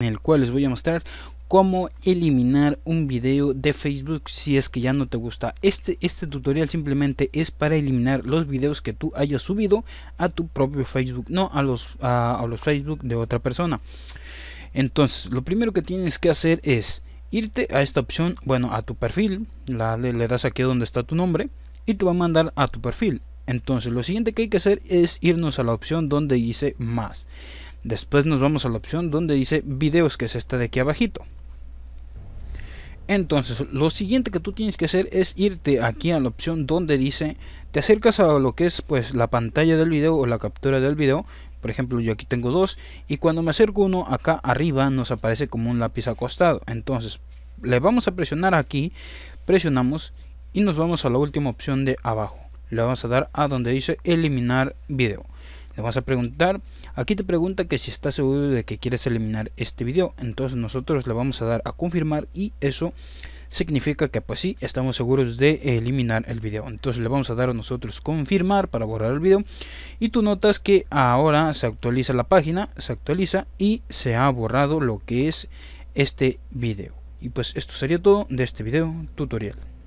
en el cual les voy a mostrar cómo eliminar un video de Facebook si es que ya no te gusta. Este, este tutorial simplemente es para eliminar los videos que tú hayas subido a tu propio Facebook, no a los, los Facebook de otra persona. Entonces, lo primero que tienes que hacer es irte a esta opción, bueno, a tu perfil, le, le das aquí donde está tu nombre y te va a mandar a tu perfil. Entonces, lo siguiente que hay que hacer es irnos a la opción donde dice más Después nos vamos a la opción donde dice videos, que es esta de aquí abajito. Entonces, lo siguiente que tú tienes que hacer es irte aquí a la opción donde dice, te acercas a lo que es pues la pantalla del video o la captura del video. Por ejemplo, yo aquí tengo dos y cuando me acerco uno acá arriba nos aparece como un lápiz acostado. Entonces, le vamos a presionar aquí, presionamos y nos vamos a la última opción de abajo. Le vamos a dar a donde dice eliminar video le vas a preguntar aquí te pregunta que si estás seguro de que quieres eliminar este video entonces nosotros le vamos a dar a confirmar y eso significa que pues sí estamos seguros de eliminar el video entonces le vamos a dar a nosotros confirmar para borrar el video y tú notas que ahora se actualiza la página se actualiza y se ha borrado lo que es este video y pues esto sería todo de este video tutorial